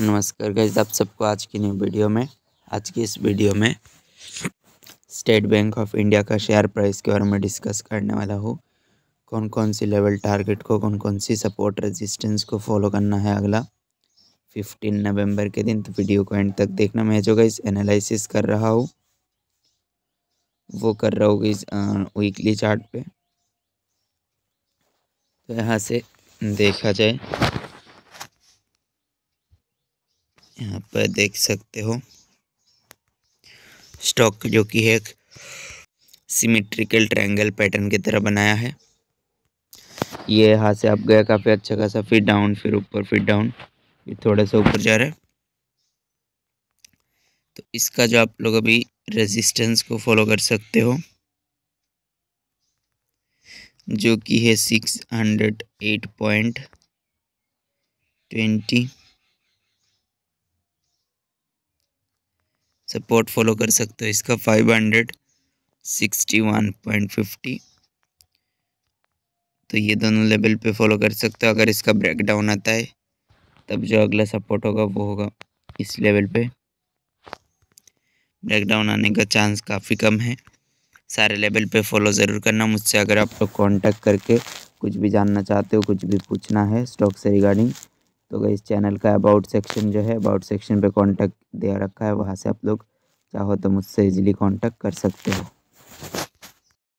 नमस्कार गैस आप सबको आज की न्यू वीडियो में आज की इस वीडियो में स्टेट बैंक ऑफ इंडिया का शेयर प्राइस के बारे में डिस्कस करने वाला हूँ कौन कौन सी लेवल टारगेट को कौन कौन सी सपोर्ट रेजिस्टेंस को फॉलो करना है अगला 15 नवंबर के दिन तो वीडियो को एंड तक देखना मैं जो गई एनालिसिस कर रहा हूँ वो कर रहा हूँ इस वीकली चार्ट पे तो यहाँ से देखा जाए यहाँ पर देख सकते हो स्टॉक जो कि है एक सिमेट्रिकल ट्रायंगल पैटर्न की तरह बनाया है ये यहाँ से आप गया काफ़ी अच्छा खासा फिर डाउन फिर ऊपर फिर डाउन ये थोड़ा सा ऊपर जा रहा है तो इसका जो आप लोग अभी रेजिस्टेंस को फॉलो कर सकते हो जो कि है six hundred eight point twenty support follow कर सकते हो इसका five hundred sixty one point fifty तो ये दोनों लेवल पे फॉलो कर सकते हो अगर इसका ब्रेकडाउन आता है तब जो अगला सपोर्ट होगा वो होगा इस लेवल पे ब्रेकडाउन आने का चांस काफ़ी कम है सारे लेवल पे फॉलो ज़रूर करना मुझसे अगर आप लोग तो कॉन्टैक्ट करके कुछ भी जानना चाहते हो कुछ भी पूछना है स्टॉक से रिगार्डिंग तो गई चैनल का अबाउट सेक्शन जो है अबाउट सेक्शन पे कांटेक्ट दिया रखा है वहाँ से आप लोग चाहो तो मुझसे इजीली कांटेक्ट कर सकते हो